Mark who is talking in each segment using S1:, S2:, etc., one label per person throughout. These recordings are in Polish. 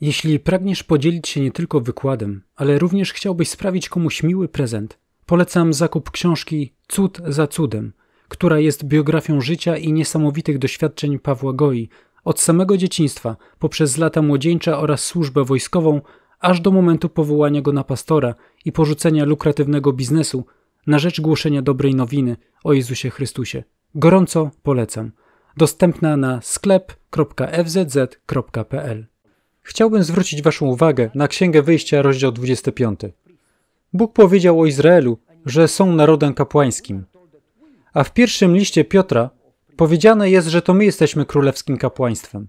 S1: Jeśli pragniesz podzielić się nie tylko wykładem, ale również chciałbyś sprawić komuś miły prezent, polecam zakup książki Cud za cudem, która jest biografią życia i niesamowitych doświadczeń Pawła Goi od samego dzieciństwa poprzez lata młodzieńcze oraz służbę wojskową, aż do momentu powołania go na pastora i porzucenia lukratywnego biznesu na rzecz głoszenia dobrej nowiny o Jezusie Chrystusie. Gorąco polecam. Dostępna na sklep.fzz.pl Chciałbym zwrócić Waszą uwagę na Księgę Wyjścia, rozdział 25. Bóg powiedział o Izraelu, że są narodem kapłańskim. A w pierwszym liście Piotra powiedziane jest, że to my jesteśmy królewskim kapłaństwem.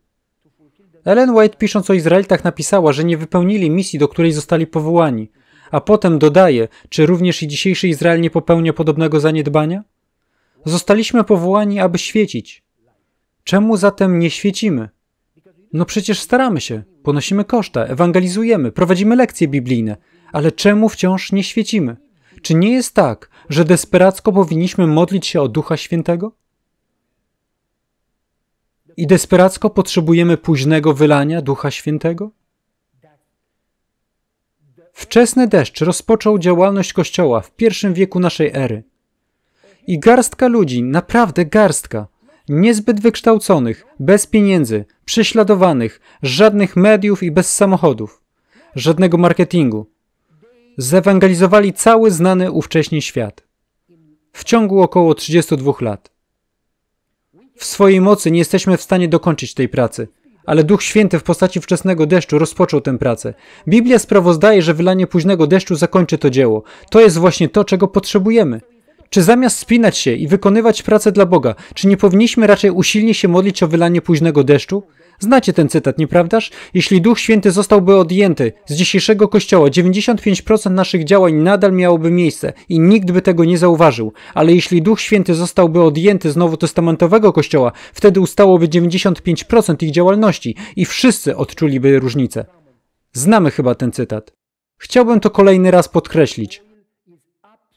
S1: Ellen White pisząc o Izraelitach napisała, że nie wypełnili misji, do której zostali powołani, a potem dodaje, czy również i dzisiejszy Izrael nie popełnia podobnego zaniedbania? Zostaliśmy powołani, aby świecić. Czemu zatem nie świecimy? No przecież staramy się ponosimy koszta, ewangelizujemy, prowadzimy lekcje biblijne, ale czemu wciąż nie świecimy? Czy nie jest tak, że desperacko powinniśmy modlić się o Ducha Świętego? I desperacko potrzebujemy późnego wylania Ducha Świętego? Wczesny deszcz rozpoczął działalność Kościoła w pierwszym wieku naszej ery. I garstka ludzi, naprawdę garstka, niezbyt wykształconych, bez pieniędzy, prześladowanych, żadnych mediów i bez samochodów, żadnego marketingu. Zewangelizowali cały znany ówcześnie świat w ciągu około 32 lat. W swojej mocy nie jesteśmy w stanie dokończyć tej pracy, ale Duch Święty w postaci wczesnego deszczu rozpoczął tę pracę. Biblia sprawozdaje, że wylanie późnego deszczu zakończy to dzieło. To jest właśnie to, czego potrzebujemy. Czy zamiast spinać się i wykonywać pracę dla Boga, czy nie powinniśmy raczej usilnie się modlić o wylanie późnego deszczu? Znacie ten cytat, nieprawdaż? Jeśli Duch Święty zostałby odjęty z dzisiejszego kościoła, 95% naszych działań nadal miałoby miejsce i nikt by tego nie zauważył. Ale jeśli Duch Święty zostałby odjęty z nowotestamentowego kościoła, wtedy ustałoby 95% ich działalności i wszyscy odczuliby różnicę. Znamy chyba ten cytat. Chciałbym to kolejny raz podkreślić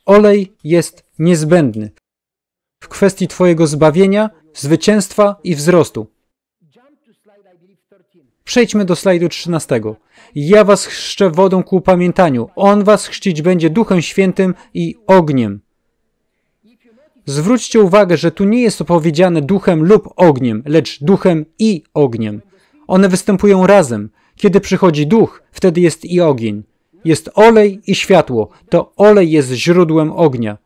S1: olej jest niezbędny w kwestii Twojego zbawienia, zwycięstwa i wzrostu. Przejdźmy do slajdu 13. Ja was chrzczę wodą ku upamiętaniu. On was chrzcić będzie Duchem Świętym i ogniem. Zwróćcie uwagę, że tu nie jest opowiedziane duchem lub ogniem, lecz duchem i ogniem. One występują razem. Kiedy przychodzi duch, wtedy jest i ogień. Jest olej i światło. To olej jest źródłem ognia.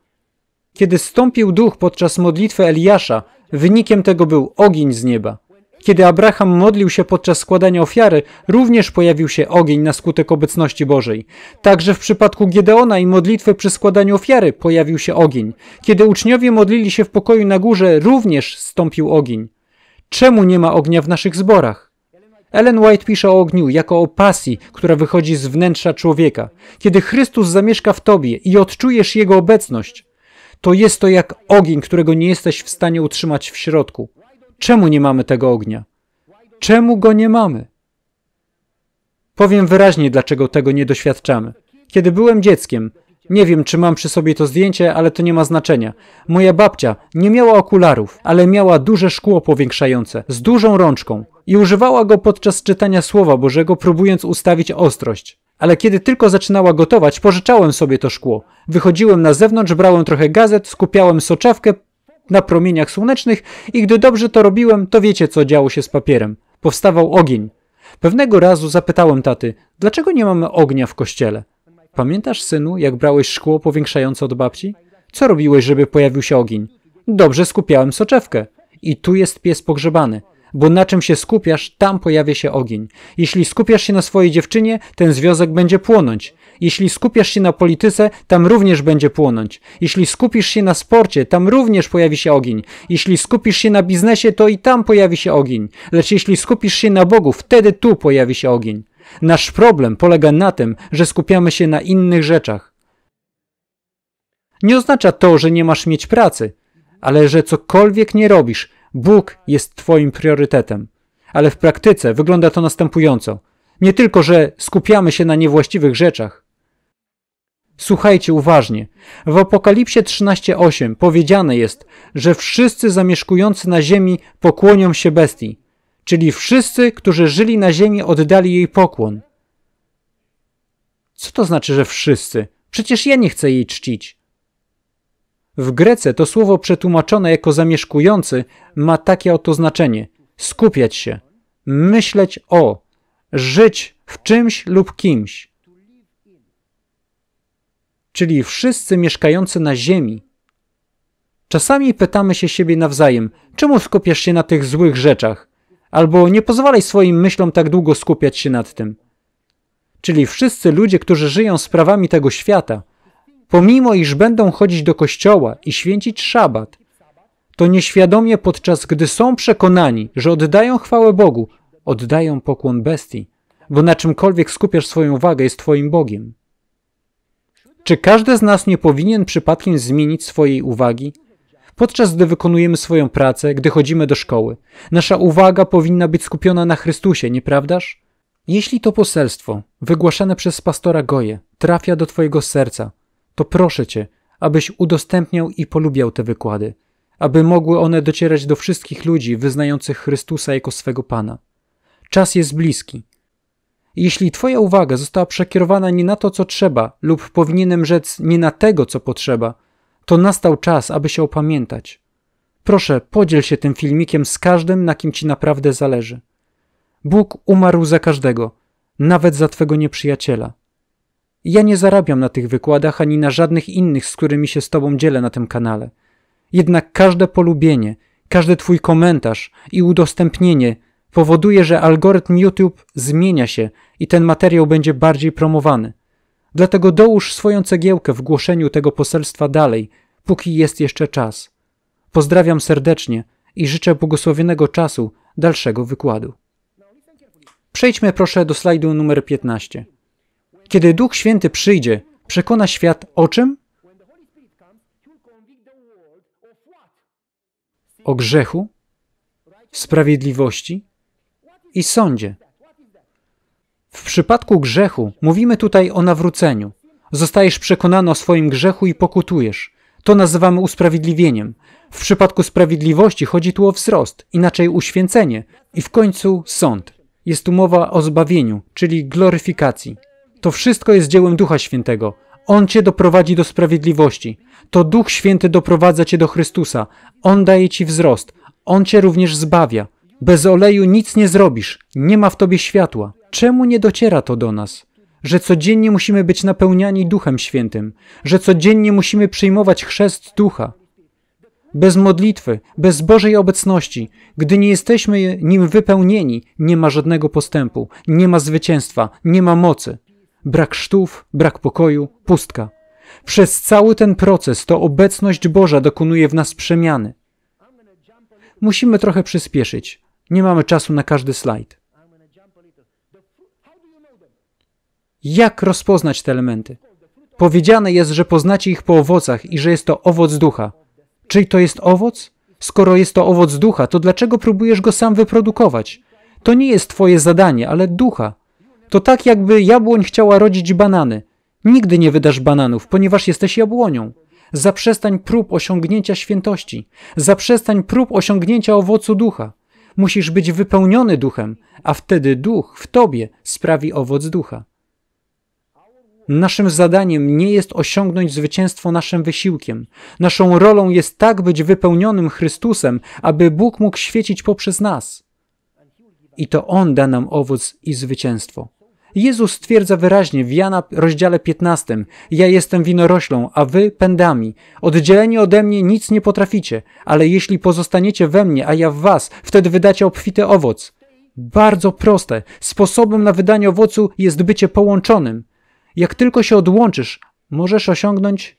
S1: Kiedy stąpił duch podczas modlitwy Eliasza, wynikiem tego był ogień z nieba. Kiedy Abraham modlił się podczas składania ofiary, również pojawił się ogień na skutek obecności Bożej. Także w przypadku Gedeona i modlitwy przy składaniu ofiary pojawił się ogień. Kiedy uczniowie modlili się w pokoju na górze, również stąpił ogień. Czemu nie ma ognia w naszych zborach? Ellen White pisze o ogniu jako o pasji, która wychodzi z wnętrza człowieka. Kiedy Chrystus zamieszka w tobie i odczujesz Jego obecność, to jest to jak ogień, którego nie jesteś w stanie utrzymać w środku. Czemu nie mamy tego ognia? Czemu go nie mamy? Powiem wyraźnie, dlaczego tego nie doświadczamy. Kiedy byłem dzieckiem, nie wiem, czy mam przy sobie to zdjęcie, ale to nie ma znaczenia. Moja babcia nie miała okularów, ale miała duże szkło powiększające, z dużą rączką i używała go podczas czytania Słowa Bożego, próbując ustawić ostrość. Ale kiedy tylko zaczynała gotować, pożyczałem sobie to szkło. Wychodziłem na zewnątrz, brałem trochę gazet, skupiałem soczewkę na promieniach słonecznych i gdy dobrze to robiłem, to wiecie, co działo się z papierem. Powstawał ogień. Pewnego razu zapytałem taty, dlaczego nie mamy ognia w kościele? Pamiętasz, synu, jak brałeś szkło powiększające od babci? Co robiłeś, żeby pojawił się ogień? Dobrze skupiałem soczewkę. I tu jest pies pogrzebany. Bo na czym się skupiasz, tam pojawia się ogień. Jeśli skupiasz się na swojej dziewczynie, ten związek będzie płonąć. Jeśli skupiasz się na polityce, tam również będzie płonąć. Jeśli skupisz się na sporcie, tam również pojawi się ogień. Jeśli skupisz się na biznesie, to i tam pojawi się ogień. Lecz jeśli skupisz się na Bogu, wtedy tu pojawi się ogień. Nasz problem polega na tym, że skupiamy się na innych rzeczach. Nie oznacza to, że nie masz mieć pracy, ale że cokolwiek nie robisz, Bóg jest Twoim priorytetem. Ale w praktyce wygląda to następująco. Nie tylko, że skupiamy się na niewłaściwych rzeczach. Słuchajcie uważnie. W Apokalipsie 13:8 powiedziane jest, że wszyscy zamieszkujący na ziemi pokłonią się bestii czyli wszyscy, którzy żyli na ziemi, oddali jej pokłon. Co to znaczy, że wszyscy? Przecież ja nie chcę jej czcić. W Grece to słowo przetłumaczone jako zamieszkujący ma takie oto znaczenie: skupiać się, myśleć o, żyć w czymś lub kimś. Czyli wszyscy mieszkający na ziemi. Czasami pytamy się siebie nawzajem, czemu skupiasz się na tych złych rzeczach? albo nie pozwalaj swoim myślom tak długo skupiać się nad tym. Czyli wszyscy ludzie, którzy żyją sprawami tego świata, pomimo iż będą chodzić do kościoła i święcić szabat, to nieświadomie podczas gdy są przekonani, że oddają chwałę Bogu, oddają pokłon bestii, bo na czymkolwiek skupiasz swoją uwagę jest Twoim Bogiem. Czy każdy z nas nie powinien przypadkiem zmienić swojej uwagi Podczas gdy wykonujemy swoją pracę, gdy chodzimy do szkoły, nasza uwaga powinna być skupiona na Chrystusie, nieprawdaż? Jeśli to poselstwo, wygłaszane przez pastora Goje, trafia do Twojego serca, to proszę Cię, abyś udostępniał i polubiał te wykłady, aby mogły one docierać do wszystkich ludzi wyznających Chrystusa jako swego Pana. Czas jest bliski. Jeśli Twoja uwaga została przekierowana nie na to, co trzeba, lub powinienem rzec nie na tego, co potrzeba, to nastał czas, aby się opamiętać. Proszę, podziel się tym filmikiem z każdym, na kim ci naprawdę zależy. Bóg umarł za każdego, nawet za twego nieprzyjaciela. Ja nie zarabiam na tych wykładach ani na żadnych innych, z którymi się z tobą dzielę na tym kanale. Jednak każde polubienie, każdy twój komentarz i udostępnienie powoduje, że algorytm YouTube zmienia się i ten materiał będzie bardziej promowany. Dlatego dołóż swoją cegiełkę w głoszeniu tego poselstwa dalej, póki jest jeszcze czas. Pozdrawiam serdecznie i życzę błogosławionego czasu dalszego wykładu. Przejdźmy proszę do slajdu numer 15. Kiedy Duch Święty przyjdzie, przekona świat o czym? O grzechu, sprawiedliwości i sądzie. W przypadku grzechu mówimy tutaj o nawróceniu. Zostajesz przekonany o swoim grzechu i pokutujesz. To nazywamy usprawiedliwieniem. W przypadku sprawiedliwości chodzi tu o wzrost, inaczej uświęcenie i w końcu sąd. Jest tu mowa o zbawieniu, czyli gloryfikacji. To wszystko jest dziełem Ducha Świętego. On cię doprowadzi do sprawiedliwości. To Duch Święty doprowadza cię do Chrystusa. On daje ci wzrost. On cię również zbawia. Bez oleju nic nie zrobisz. Nie ma w tobie światła czemu nie dociera to do nas? Że codziennie musimy być napełniani Duchem Świętym, że codziennie musimy przyjmować chrzest Ducha. Bez modlitwy, bez Bożej obecności, gdy nie jesteśmy nim wypełnieni, nie ma żadnego postępu, nie ma zwycięstwa, nie ma mocy. Brak sztów, brak pokoju, pustka. Przez cały ten proces to obecność Boża dokonuje w nas przemiany. Musimy trochę przyspieszyć. Nie mamy czasu na każdy slajd. Jak rozpoznać te elementy? Powiedziane jest, że poznacie ich po owocach i że jest to owoc ducha. Czyli to jest owoc? Skoro jest to owoc ducha, to dlaczego próbujesz go sam wyprodukować? To nie jest twoje zadanie, ale ducha. To tak, jakby jabłoń chciała rodzić banany. Nigdy nie wydasz bananów, ponieważ jesteś jabłonią. Zaprzestań prób osiągnięcia świętości. Zaprzestań prób osiągnięcia owocu ducha. Musisz być wypełniony duchem, a wtedy duch w tobie sprawi owoc ducha. Naszym zadaniem nie jest osiągnąć zwycięstwo naszym wysiłkiem. Naszą rolą jest tak być wypełnionym Chrystusem, aby Bóg mógł świecić poprzez nas. I to On da nam owoc i zwycięstwo. Jezus stwierdza wyraźnie w Jana rozdziale 15: Ja jestem winoroślą, a wy pędami. Oddzieleni ode mnie nic nie potraficie, ale jeśli pozostaniecie we mnie, a ja w was, wtedy wydacie obfity owoc. Bardzo proste. Sposobem na wydanie owocu jest bycie połączonym. Jak tylko się odłączysz, możesz osiągnąć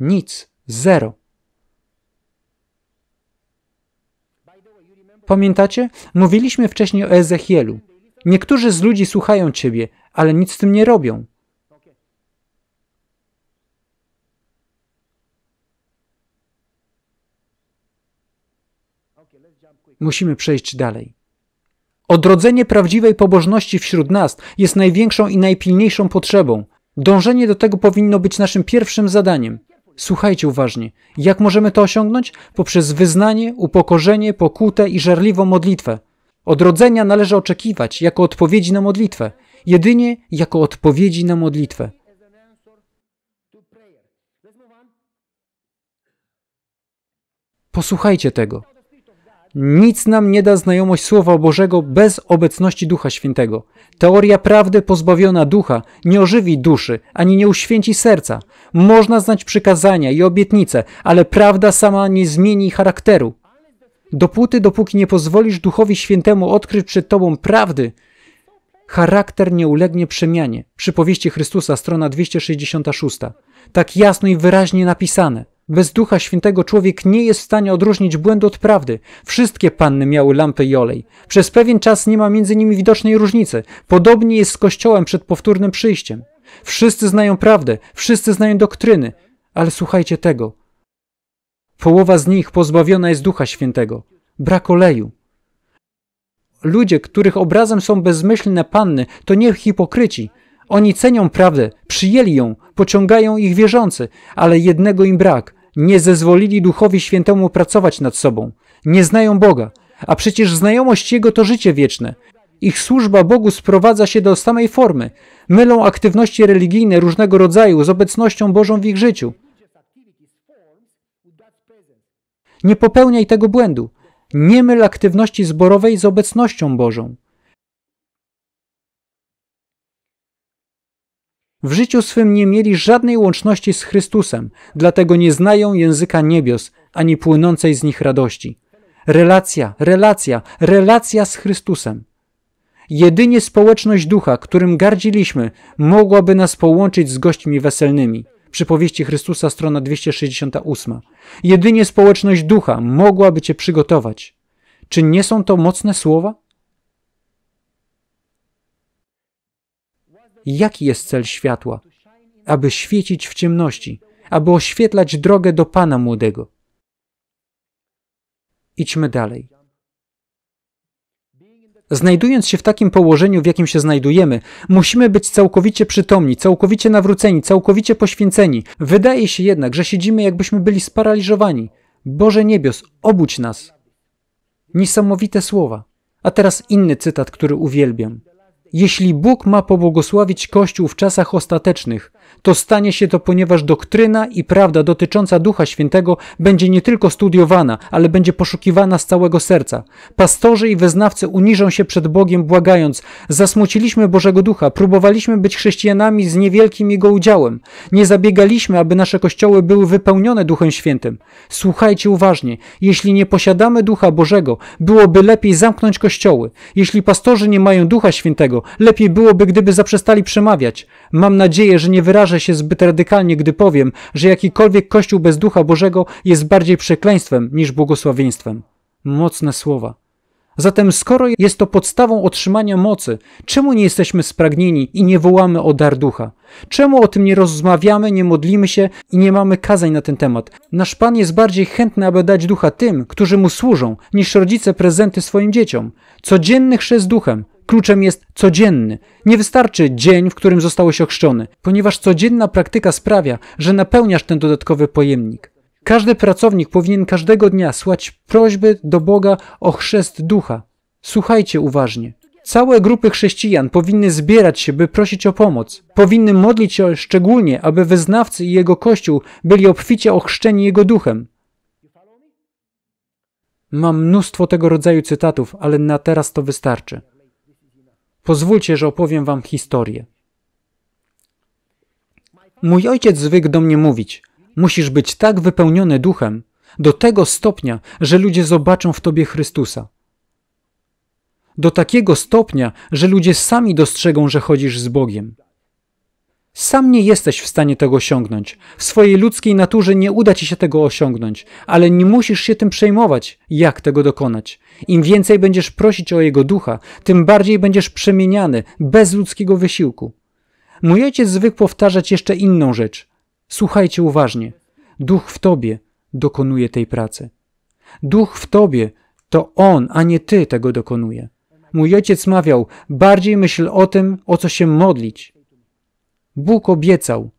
S1: nic, zero. Pamiętacie? Mówiliśmy wcześniej o Ezechielu. Niektórzy z ludzi słuchają ciebie, ale nic z tym nie robią. Musimy przejść dalej. Odrodzenie prawdziwej pobożności wśród nas jest największą i najpilniejszą potrzebą. Dążenie do tego powinno być naszym pierwszym zadaniem. Słuchajcie uważnie. Jak możemy to osiągnąć? Poprzez wyznanie, upokorzenie, pokutę i żarliwą modlitwę. Odrodzenia należy oczekiwać jako odpowiedzi na modlitwę. Jedynie jako odpowiedzi na modlitwę. Posłuchajcie tego. Nic nam nie da znajomość Słowa Bożego bez obecności Ducha Świętego. Teoria prawdy pozbawiona ducha nie ożywi duszy ani nie uświęci serca. Można znać przykazania i obietnice, ale prawda sama nie zmieni charakteru. Dopóty, dopóki nie pozwolisz Duchowi Świętemu odkryć przed tobą prawdy, charakter nie ulegnie przemianie. Przypowieści Chrystusa, strona 266. Tak jasno i wyraźnie napisane. Bez Ducha Świętego człowiek nie jest w stanie odróżnić błędu od prawdy. Wszystkie panny miały lampy i olej. Przez pewien czas nie ma między nimi widocznej różnicy. Podobnie jest z Kościołem przed powtórnym przyjściem. Wszyscy znają prawdę, wszyscy znają doktryny, ale słuchajcie tego. Połowa z nich pozbawiona jest Ducha Świętego. Brak oleju. Ludzie, których obrazem są bezmyślne panny, to nie hipokryci, oni cenią prawdę, przyjęli ją, pociągają ich wierzący, ale jednego im brak. Nie zezwolili Duchowi Świętemu pracować nad sobą. Nie znają Boga, a przecież znajomość Jego to życie wieczne. Ich służba Bogu sprowadza się do samej formy. Mylą aktywności religijne różnego rodzaju z obecnością Bożą w ich życiu. Nie popełniaj tego błędu. Nie myl aktywności zborowej z obecnością Bożą. W życiu swym nie mieli żadnej łączności z Chrystusem, dlatego nie znają języka niebios ani płynącej z nich radości. Relacja, relacja, relacja z Chrystusem. Jedynie społeczność ducha, którym gardziliśmy, mogłaby nas połączyć z gośćmi weselnymi. Przypowieści Chrystusa, strona 268. Jedynie społeczność ducha mogłaby Cię przygotować. Czy nie są to mocne słowa? jaki jest cel światła? Aby świecić w ciemności, aby oświetlać drogę do Pana Młodego. Idźmy dalej. Znajdując się w takim położeniu, w jakim się znajdujemy, musimy być całkowicie przytomni, całkowicie nawróceni, całkowicie poświęceni. Wydaje się jednak, że siedzimy, jakbyśmy byli sparaliżowani. Boże niebios, obudź nas. Niesamowite słowa. A teraz inny cytat, który uwielbiam. Jeśli Bóg ma pobłogosławić Kościół w czasach ostatecznych, to stanie się to, ponieważ doktryna i prawda dotycząca Ducha Świętego będzie nie tylko studiowana, ale będzie poszukiwana z całego serca. Pastorzy i wyznawcy uniżą się przed Bogiem, błagając: Zasmuciliśmy Bożego Ducha, próbowaliśmy być chrześcijanami z niewielkim Jego udziałem. Nie zabiegaliśmy, aby nasze kościoły były wypełnione Duchem Świętym. Słuchajcie uważnie: jeśli nie posiadamy Ducha Bożego, byłoby lepiej zamknąć kościoły. Jeśli pastorzy nie mają Ducha Świętego, lepiej byłoby, gdyby zaprzestali przemawiać. Mam nadzieję, że nie wyrażają wyrażę się zbyt radykalnie, gdy powiem, że jakikolwiek kościół bez ducha Bożego jest bardziej przekleństwem niż błogosławieństwem. Mocne słowa. Zatem skoro jest to podstawą otrzymania mocy, czemu nie jesteśmy spragnieni i nie wołamy o dar ducha? Czemu o tym nie rozmawiamy, nie modlimy się i nie mamy kazań na ten temat? Nasz Pan jest bardziej chętny, aby dać ducha tym, którzy mu służą, niż rodzice prezenty swoim dzieciom. Codzienny chrzest duchem Kluczem jest codzienny. Nie wystarczy dzień, w którym zostałeś ochrzczony, ponieważ codzienna praktyka sprawia, że napełniasz ten dodatkowy pojemnik. Każdy pracownik powinien każdego dnia słać prośby do Boga o chrzest ducha. Słuchajcie uważnie. Całe grupy chrześcijan powinny zbierać się, by prosić o pomoc. Powinny modlić się szczególnie, aby wyznawcy i jego kościół byli obficie ochrzczeni jego duchem. Mam mnóstwo tego rodzaju cytatów, ale na teraz to wystarczy. Pozwólcie, że opowiem wam historię. Mój ojciec zwykł do mnie mówić: Musisz być tak wypełniony duchem, do tego stopnia, że ludzie zobaczą w tobie Chrystusa. Do takiego stopnia, że ludzie sami dostrzegą, że chodzisz z Bogiem. Sam nie jesteś w stanie tego osiągnąć. W swojej ludzkiej naturze nie uda ci się tego osiągnąć, ale nie musisz się tym przejmować, jak tego dokonać. Im więcej będziesz prosić o Jego ducha, tym bardziej będziesz przemieniany, bez ludzkiego wysiłku. Mój ojciec zwykł powtarzać jeszcze inną rzecz. Słuchajcie uważnie. Duch w tobie dokonuje tej pracy. Duch w tobie to On, a nie ty tego dokonuje. Mój ojciec mawiał, bardziej myśl o tym, o co się modlić – Bóg obiecał.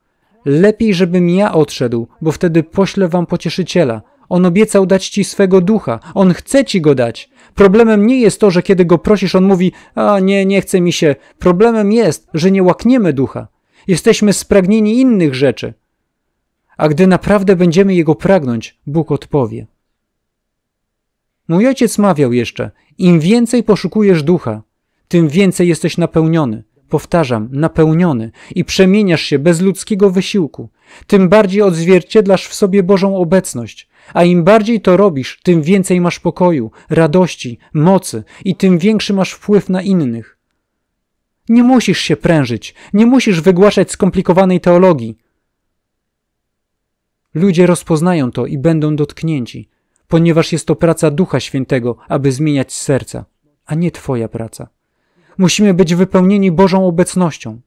S1: Lepiej, żebym ja odszedł, bo wtedy poślę wam pocieszyciela. On obiecał dać ci swego ducha. On chce ci go dać. Problemem nie jest to, że kiedy go prosisz, on mówi: A nie, nie chce mi się. Problemem jest, że nie łakniemy ducha. Jesteśmy spragnieni innych rzeczy. A gdy naprawdę będziemy jego pragnąć, Bóg odpowie. Mój ojciec mawiał jeszcze: Im więcej poszukujesz ducha, tym więcej jesteś napełniony powtarzam, napełniony i przemieniasz się bez ludzkiego wysiłku. Tym bardziej odzwierciedlasz w sobie Bożą obecność, a im bardziej to robisz, tym więcej masz pokoju, radości, mocy i tym większy masz wpływ na innych. Nie musisz się prężyć, nie musisz wygłaszać skomplikowanej teologii. Ludzie rozpoznają to i będą dotknięci, ponieważ jest to praca Ducha Świętego, aby zmieniać serca, a nie Twoja praca musimy być wypełnieni Bożą obecnością.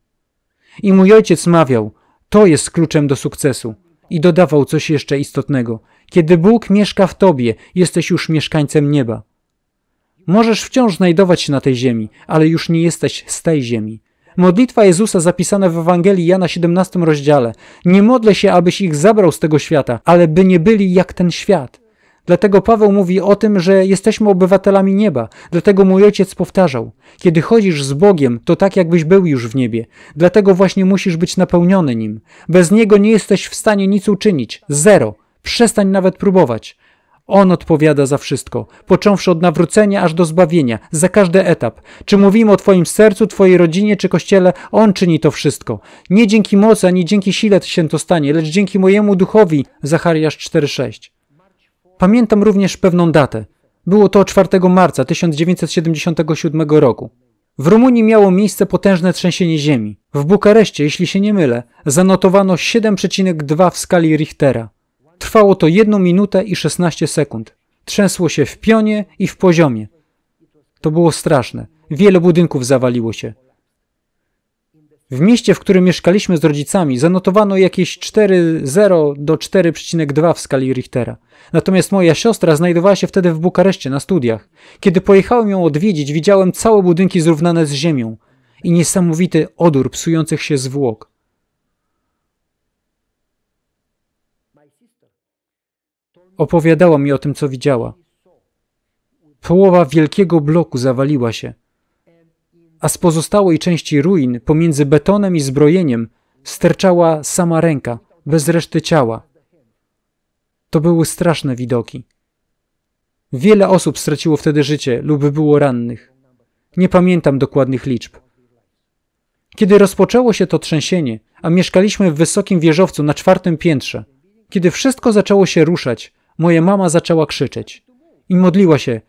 S1: I mój ojciec mawiał, to jest kluczem do sukcesu. I dodawał coś jeszcze istotnego. Kiedy Bóg mieszka w tobie, jesteś już mieszkańcem nieba. Możesz wciąż znajdować się na tej ziemi, ale już nie jesteś z tej ziemi. Modlitwa Jezusa zapisana w Ewangelii Jana 17 rozdziale. Nie modlę się, abyś ich zabrał z tego świata, ale by nie byli jak ten świat. Dlatego Paweł mówi o tym, że jesteśmy obywatelami nieba. Dlatego mój ojciec powtarzał: Kiedy chodzisz z Bogiem, to tak jakbyś był już w niebie. Dlatego właśnie musisz być napełniony nim. Bez niego nie jesteś w stanie nic uczynić. Zero. Przestań nawet próbować. On odpowiada za wszystko, począwszy od nawrócenia aż do zbawienia, za każdy etap. Czy mówimy o Twoim sercu, Twojej rodzinie czy kościele, On czyni to wszystko. Nie dzięki mocy, ani dzięki sile się to stanie, lecz dzięki mojemu duchowi. Zachariasz 4,6. Pamiętam również pewną datę. Było to 4 marca 1977 roku. W Rumunii miało miejsce potężne trzęsienie ziemi. W Bukareszcie, jeśli się nie mylę, zanotowano 7,2 w skali Richtera. Trwało to 1 minutę i 16 sekund. Trzęsło się w pionie i w poziomie. To było straszne. Wiele budynków zawaliło się. W mieście, w którym mieszkaliśmy z rodzicami, zanotowano jakieś 4,0 do 4,2 w skali Richtera. Natomiast moja siostra znajdowała się wtedy w Bukareszcie na studiach. Kiedy pojechałem ją odwiedzić, widziałem całe budynki zrównane z ziemią i niesamowity odór psujących się zwłok. Opowiadała mi o tym, co widziała. Połowa wielkiego bloku zawaliła się a z pozostałej części ruin, pomiędzy betonem i zbrojeniem, sterczała sama ręka, bez reszty ciała. To były straszne widoki. Wiele osób straciło wtedy życie lub było rannych. Nie pamiętam dokładnych liczb. Kiedy rozpoczęło się to trzęsienie, a mieszkaliśmy w wysokim wieżowcu na czwartym piętrze, kiedy wszystko zaczęło się ruszać, moja mama zaczęła krzyczeć i modliła się: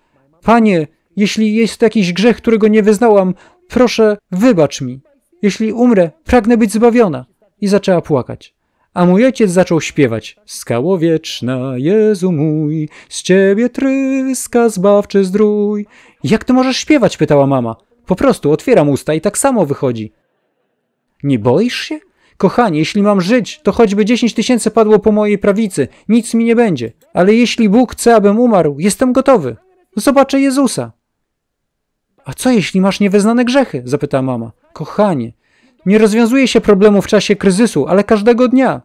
S1: Panie, jeśli jest jakiś grzech, którego nie wyznałam, Proszę, wybacz mi. Jeśli umrę, pragnę być zbawiona. I zaczęła płakać. A mój ojciec zaczął śpiewać. Skało wieczna, Jezu mój, z ciebie tryska zbawczy zdrój. Jak ty możesz śpiewać? pytała mama. Po prostu otwieram usta i tak samo wychodzi. Nie boisz się? Kochanie, jeśli mam żyć, to choćby dziesięć tysięcy padło po mojej prawicy, nic mi nie będzie. Ale jeśli Bóg chce, abym umarł, jestem gotowy. Zobaczę Jezusa. A co jeśli masz niewyznane grzechy? zapytała mama. Kochanie, nie rozwiązuje się problemu w czasie kryzysu, ale każdego dnia.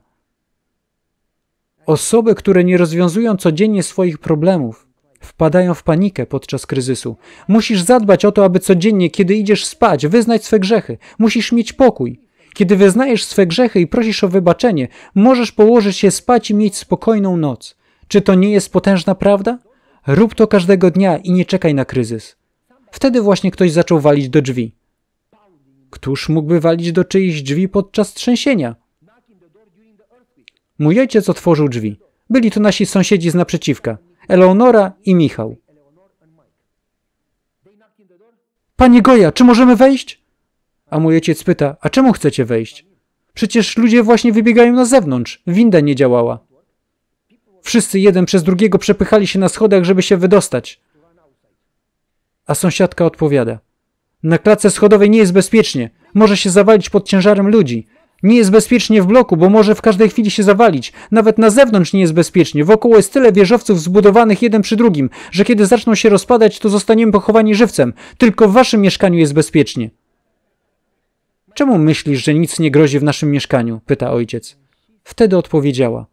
S1: Osoby, które nie rozwiązują codziennie swoich problemów, wpadają w panikę podczas kryzysu. Musisz zadbać o to, aby codziennie, kiedy idziesz spać, wyznać swe grzechy. Musisz mieć pokój. Kiedy wyznajesz swe grzechy i prosisz o wybaczenie, możesz położyć się spać i mieć spokojną noc. Czy to nie jest potężna prawda? Rób to każdego dnia i nie czekaj na kryzys. Wtedy właśnie ktoś zaczął walić do drzwi. Któż mógłby walić do czyichś drzwi podczas trzęsienia? Mój ojciec otworzył drzwi. Byli to nasi sąsiedzi z naprzeciwka, Eleonora i Michał. Panie Goja, czy możemy wejść? A mój ojciec pyta, a czemu chcecie wejść? Przecież ludzie właśnie wybiegają na zewnątrz, winda nie działała. Wszyscy jeden przez drugiego przepychali się na schodach, żeby się wydostać. A sąsiadka odpowiada. Na klatce schodowej nie jest bezpiecznie. Może się zawalić pod ciężarem ludzi. Nie jest bezpiecznie w bloku, bo może w każdej chwili się zawalić. Nawet na zewnątrz nie jest bezpiecznie. Wokoło jest tyle wieżowców zbudowanych jeden przy drugim, że kiedy zaczną się rozpadać, to zostaniemy pochowani żywcem. Tylko w waszym mieszkaniu jest bezpiecznie. Czemu myślisz, że nic nie grozi w naszym mieszkaniu? pyta ojciec. Wtedy odpowiedziała.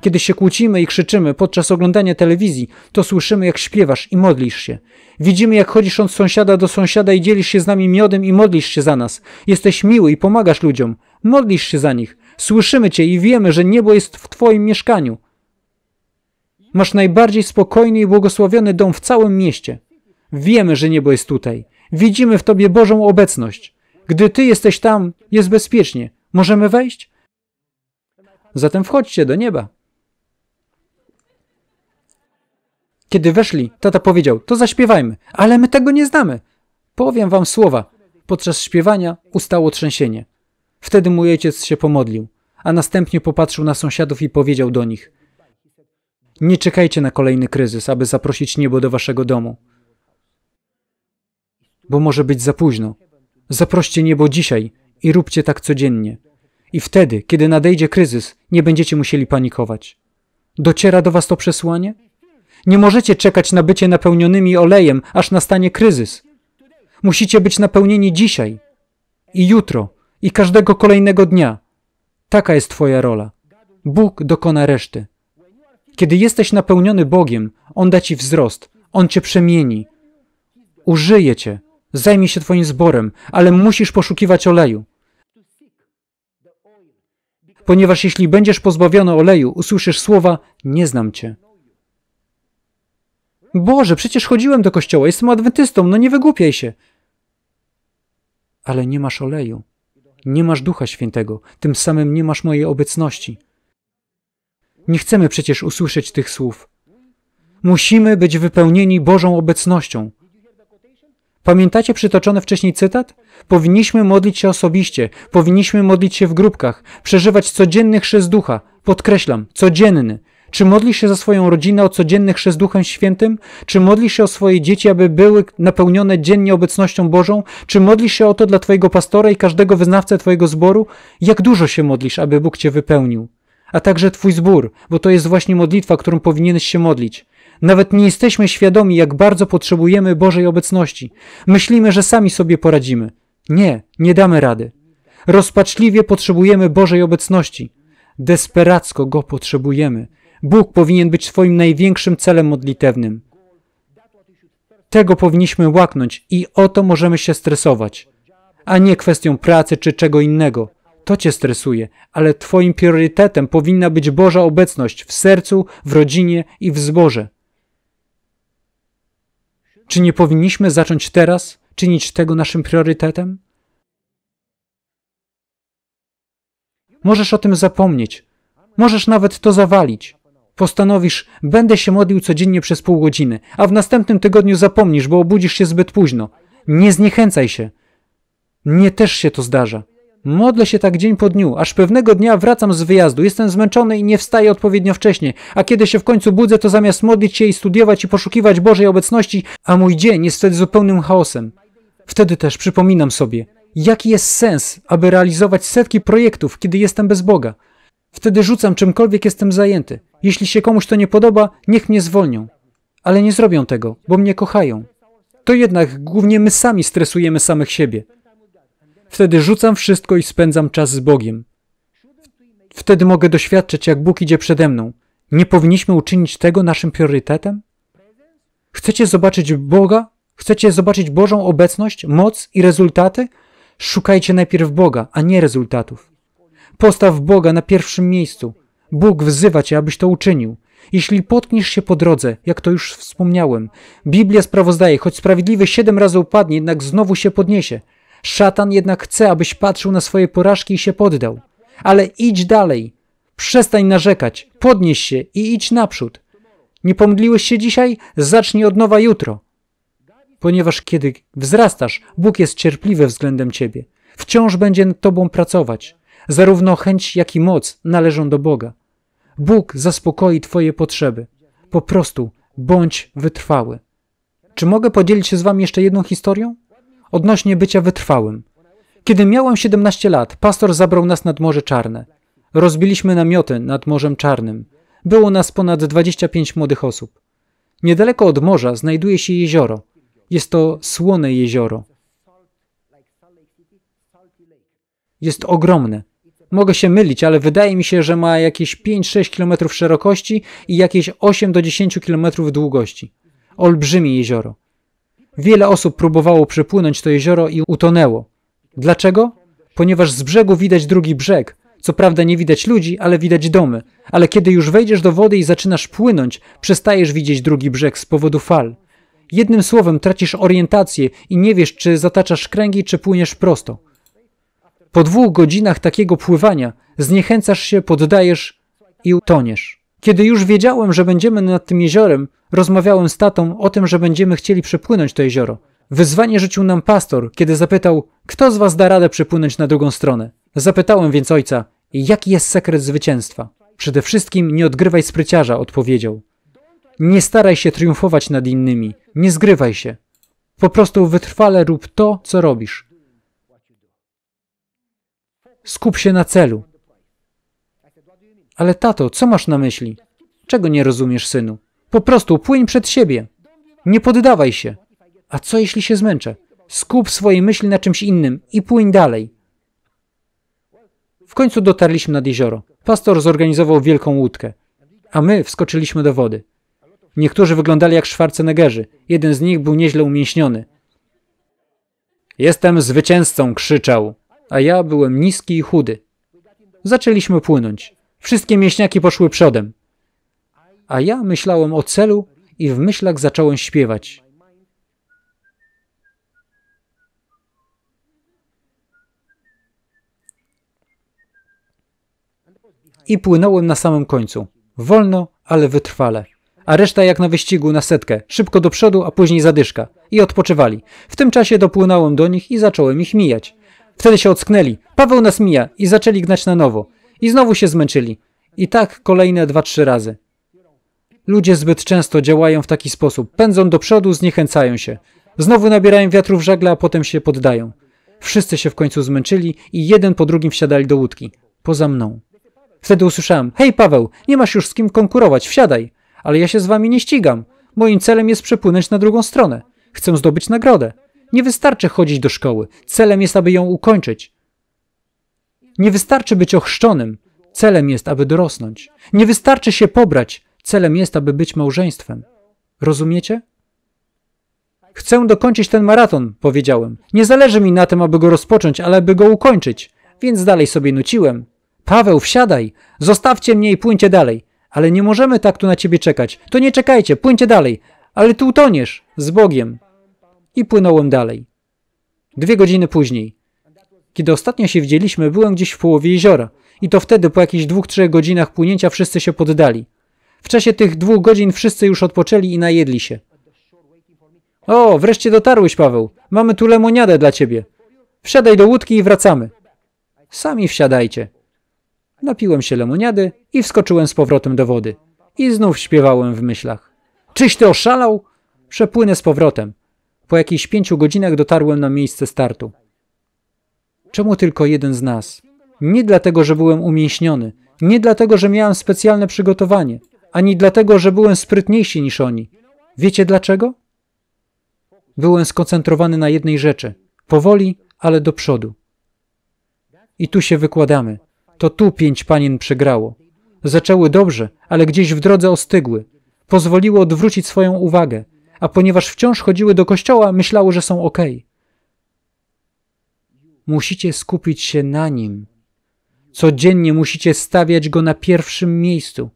S1: Kiedy się kłócimy i krzyczymy podczas oglądania telewizji, to słyszymy, jak śpiewasz i modlisz się. Widzimy, jak chodzisz od sąsiada do sąsiada i dzielisz się z nami miodem i modlisz się za nas. Jesteś miły i pomagasz ludziom. Modlisz się za nich. Słyszymy Cię i wiemy, że niebo jest w Twoim mieszkaniu. Masz najbardziej spokojny i błogosławiony dom w całym mieście. Wiemy, że niebo jest tutaj. Widzimy w Tobie Bożą obecność. Gdy Ty jesteś tam, jest bezpiecznie. Możemy wejść? Zatem wchodźcie do nieba. Kiedy weszli, tata powiedział, to zaśpiewajmy, ale my tego nie znamy. Powiem wam słowa. Podczas śpiewania ustało trzęsienie. Wtedy mój ojciec się pomodlił, a następnie popatrzył na sąsiadów i powiedział do nich: Nie czekajcie na kolejny kryzys, aby zaprosić niebo do waszego domu. Bo może być za późno. Zaproście niebo dzisiaj i róbcie tak codziennie. I wtedy, kiedy nadejdzie kryzys, nie będziecie musieli panikować. Dociera do was to przesłanie? Nie możecie czekać na bycie napełnionymi olejem, aż nastanie kryzys. Musicie być napełnieni dzisiaj i jutro i każdego kolejnego dnia. Taka jest Twoja rola. Bóg dokona reszty. Kiedy jesteś napełniony Bogiem, On da Ci wzrost, On Cię przemieni. Użyje Cię, zajmie się Twoim zborem, ale musisz poszukiwać oleju. Ponieważ jeśli będziesz pozbawiony oleju, usłyszysz słowa: Nie znam Cię. Boże, przecież chodziłem do kościoła, jestem adwentystą, no nie wygłupiaj się. Ale nie masz oleju, nie masz Ducha Świętego, tym samym nie masz mojej obecności. Nie chcemy przecież usłyszeć tych słów. Musimy być wypełnieni Bożą obecnością. Pamiętacie przytoczony wcześniej cytat? Powinniśmy modlić się osobiście, powinniśmy modlić się w grupkach, przeżywać codzienny chrzest ducha. Podkreślam, codzienny. Czy modlisz się za swoją rodzinę o codzienny chrzest Duchem Świętym? Czy modlisz się o swoje dzieci, aby były napełnione dziennie obecnością Bożą? Czy modlisz się o to dla Twojego pastora i każdego wyznawcę Twojego zboru? Jak dużo się modlisz, aby Bóg Cię wypełnił? A także Twój zbór, bo to jest właśnie modlitwa, którą powinieneś się modlić. Nawet nie jesteśmy świadomi, jak bardzo potrzebujemy Bożej obecności. Myślimy, że sami sobie poradzimy. Nie, nie damy rady. Rozpaczliwie potrzebujemy Bożej obecności. Desperacko go potrzebujemy. Bóg powinien być swoim największym celem modlitewnym. Tego powinniśmy łaknąć i o to możemy się stresować, a nie kwestią pracy czy czego innego. To cię stresuje, ale twoim priorytetem powinna być Boża obecność w sercu, w rodzinie i w zborze. Czy nie powinniśmy zacząć teraz czynić tego naszym priorytetem? Możesz o tym zapomnieć. Możesz nawet to zawalić. Postanowisz, będę się modlił codziennie przez pół godziny, a w następnym tygodniu zapomnisz, bo obudzisz się zbyt późno. Nie zniechęcaj się. Mnie też się to zdarza. Modlę się tak dzień po dniu, aż pewnego dnia wracam z wyjazdu, jestem zmęczony i nie wstaję odpowiednio wcześnie, a kiedy się w końcu budzę, to zamiast modlić się i studiować i poszukiwać Bożej obecności, a mój dzień jest wtedy zupełnym chaosem. Wtedy też przypominam sobie, jaki jest sens, aby realizować setki projektów, kiedy jestem bez Boga. Wtedy rzucam czymkolwiek jestem zajęty. Jeśli się komuś to nie podoba, niech mnie zwolnią. Ale nie zrobią tego, bo mnie kochają. To jednak głównie my sami stresujemy samych siebie. Wtedy rzucam wszystko i spędzam czas z Bogiem. Wtedy mogę doświadczyć, jak Bóg idzie przede mną. Nie powinniśmy uczynić tego naszym priorytetem? Chcecie zobaczyć Boga? Chcecie zobaczyć Bożą obecność, moc i rezultaty? Szukajcie najpierw Boga, a nie rezultatów. Postaw Boga na pierwszym miejscu. Bóg wzywa cię, abyś to uczynił. Jeśli potkniesz się po drodze, jak to już wspomniałem, Biblia sprawozdaje, choć sprawiedliwy siedem razy upadnie, jednak znowu się podniesie. Szatan jednak chce, abyś patrzył na swoje porażki i się poddał. Ale idź dalej. Przestań narzekać, podnieś się i idź naprzód. Nie pomdliłeś się dzisiaj? Zacznij od nowa jutro. Ponieważ kiedy wzrastasz, Bóg jest cierpliwy względem ciebie. Wciąż będzie nad tobą pracować. Zarówno chęć, jak i moc należą do Boga. Bóg zaspokoi Twoje potrzeby. Po prostu bądź wytrwały. Czy mogę podzielić się z Wami jeszcze jedną historią? Odnośnie bycia wytrwałym. Kiedy miałem 17 lat, pastor zabrał nas nad Morze Czarne. Rozbiliśmy namioty nad Morzem Czarnym. Było nas ponad 25 młodych osób. Niedaleko od morza znajduje się jezioro. Jest to słone jezioro. Jest ogromne. Mogę się mylić, ale wydaje mi się, że ma jakieś 5-6 km szerokości i jakieś 8 do 10 km długości. Olbrzymie jezioro. Wiele osób próbowało przepłynąć to jezioro i utonęło. Dlaczego? Ponieważ z brzegu widać drugi brzeg. Co prawda nie widać ludzi, ale widać domy. Ale kiedy już wejdziesz do wody i zaczynasz płynąć, przestajesz widzieć drugi brzeg z powodu fal. Jednym słowem tracisz orientację i nie wiesz, czy zataczasz kręgi, czy płyniesz prosto. Po dwóch godzinach takiego pływania zniechęcasz się, poddajesz i utoniesz. Kiedy już wiedziałem, że będziemy nad tym jeziorem, rozmawiałem z tatą o tym, że będziemy chcieli przepłynąć to jezioro. Wyzwanie rzucił nam pastor, kiedy zapytał, kto z was da radę przepłynąć na drugą stronę. Zapytałem więc ojca, jaki jest sekret zwycięstwa. Przede wszystkim nie odgrywaj spryciarza, odpowiedział. Nie staraj się triumfować nad innymi, nie zgrywaj się. Po prostu wytrwale rób to, co robisz. Skup się na celu. Ale tato, co masz na myśli? Czego nie rozumiesz, synu? Po prostu płyń przed siebie. Nie poddawaj się. A co jeśli się zmęczę? Skup swoje myśli na czymś innym i płyń dalej. W końcu dotarliśmy nad jezioro. Pastor zorganizował wielką łódkę, a my wskoczyliśmy do wody. Niektórzy wyglądali jak Schwarzeneggerzy. Jeden z nich był nieźle umięśniony. Jestem zwycięzcą, krzyczał a ja byłem niski i chudy. Zaczęliśmy płynąć. Wszystkie mięśniaki poszły przodem. A ja myślałem o celu i w myślach zacząłem śpiewać. I płynąłem na samym końcu. Wolno, ale wytrwale. A reszta jak na wyścigu na setkę, szybko do przodu, a później zadyszka. I odpoczywali. W tym czasie dopłynąłem do nich i zacząłem ich mijać. Wtedy się ocknęli. Paweł nas mija i zaczęli gnać na nowo. I znowu się zmęczyli. I tak kolejne dwa, trzy razy. Ludzie zbyt często działają w taki sposób. Pędzą do przodu, zniechęcają się. Znowu nabierają wiatru w żagle, a potem się poddają. Wszyscy się w końcu zmęczyli i jeden po drugim wsiadali do łódki. Poza mną. Wtedy usłyszałem, hej Paweł, nie masz już z kim konkurować, wsiadaj. Ale ja się z wami nie ścigam. Moim celem jest przepłynąć na drugą stronę. Chcę zdobyć nagrodę. Nie wystarczy chodzić do szkoły, celem jest, aby ją ukończyć. Nie wystarczy być ochrzczonym, celem jest, aby dorosnąć. Nie wystarczy się pobrać, celem jest, aby być małżeństwem. Rozumiecie? Chcę dokończyć ten maraton, powiedziałem. Nie zależy mi na tym, aby go rozpocząć, ale by go ukończyć. Więc dalej sobie nuciłem. Paweł, wsiadaj! Zostawcie mnie i pójdźcie dalej. Ale nie możemy tak tu na ciebie czekać. To nie czekajcie, pójdźcie dalej. Ale tu utoniesz. Z Bogiem i płynąłem dalej. Dwie godziny później. Kiedy ostatnio się widzieliśmy, byłem gdzieś w połowie jeziora i to wtedy po jakichś dwóch, trzech godzinach płynięcia wszyscy się poddali. W czasie tych dwóch godzin wszyscy już odpoczęli i najedli się. O, wreszcie dotarłeś, Paweł. Mamy tu lemoniadę dla ciebie. Wsiadaj do łódki i wracamy. Sami wsiadajcie. Napiłem się lemoniady i wskoczyłem z powrotem do wody. I znów śpiewałem w myślach. Czyś ty oszalał? Przepłynę z powrotem. Po jakichś pięciu godzinach dotarłem na miejsce startu. Czemu tylko jeden z nas? Nie dlatego, że byłem umięśniony, nie dlatego, że miałem specjalne przygotowanie, ani dlatego, że byłem sprytniejszy niż oni. Wiecie dlaczego? Byłem skoncentrowany na jednej rzeczy, powoli, ale do przodu. I tu się wykładamy. To tu pięć panien przegrało. Zaczęły dobrze, ale gdzieś w drodze ostygły. Pozwoliły odwrócić swoją uwagę a ponieważ wciąż chodziły do kościoła, myślały, że są ok. Musicie skupić się na nim. Codziennie musicie stawiać go na pierwszym miejscu.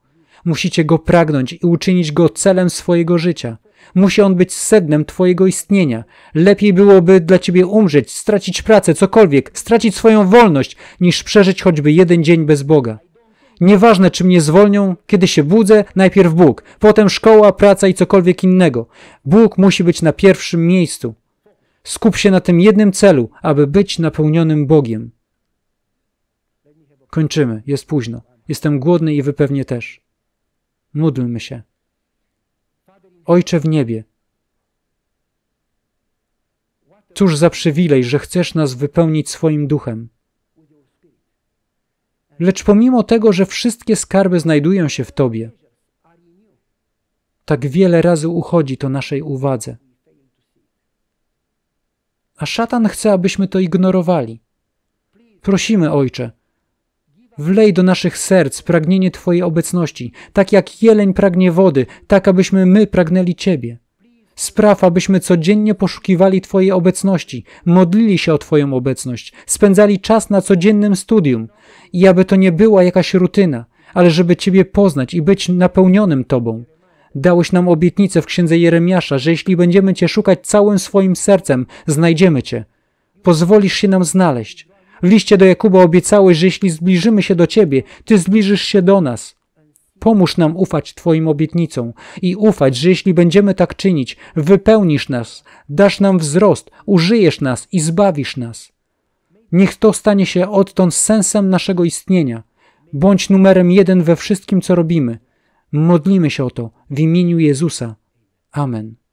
S1: Musicie go pragnąć i uczynić go celem swojego życia. Musi on być sednem Twojego istnienia. Lepiej byłoby dla Ciebie umrzeć, stracić pracę, cokolwiek, stracić swoją wolność, niż przeżyć choćby jeden dzień bez Boga. Nieważne, czy mnie zwolnią, kiedy się budzę, najpierw Bóg, potem szkoła, praca i cokolwiek innego. Bóg musi być na pierwszym miejscu. Skup się na tym jednym celu, aby być napełnionym Bogiem. Kończymy, jest późno. Jestem głodny i wy pewnie też. Módlmy się. Ojcze w niebie, cóż za przywilej, że chcesz nas wypełnić swoim duchem. Lecz pomimo tego, że wszystkie skarby znajdują się w Tobie, tak wiele razy uchodzi to naszej uwadze. A szatan chce, abyśmy to ignorowali. Prosimy, Ojcze, wlej do naszych serc pragnienie Twojej obecności, tak jak jeleń pragnie wody, tak abyśmy my pragnęli Ciebie. Spraw, abyśmy codziennie poszukiwali Twojej obecności, modlili się o Twoją obecność, spędzali czas na codziennym studium i aby to nie była jakaś rutyna, ale żeby Ciebie poznać i być napełnionym Tobą. Dałeś nam obietnicę w księdze Jeremiasza, że jeśli będziemy Cię szukać całym swoim sercem, znajdziemy Cię. Pozwolisz się nam znaleźć. W liście do Jakuba obiecałeś, że jeśli zbliżymy się do Ciebie, Ty zbliżysz się do nas. Pomóż nam ufać Twoim obietnicom i ufać, że jeśli będziemy tak czynić, wypełnisz nas, dasz nam wzrost, użyjesz nas i zbawisz nas. Niech to stanie się odtąd sensem naszego istnienia. Bądź numerem jeden we wszystkim, co robimy. Modlimy się o to w imieniu Jezusa. Amen.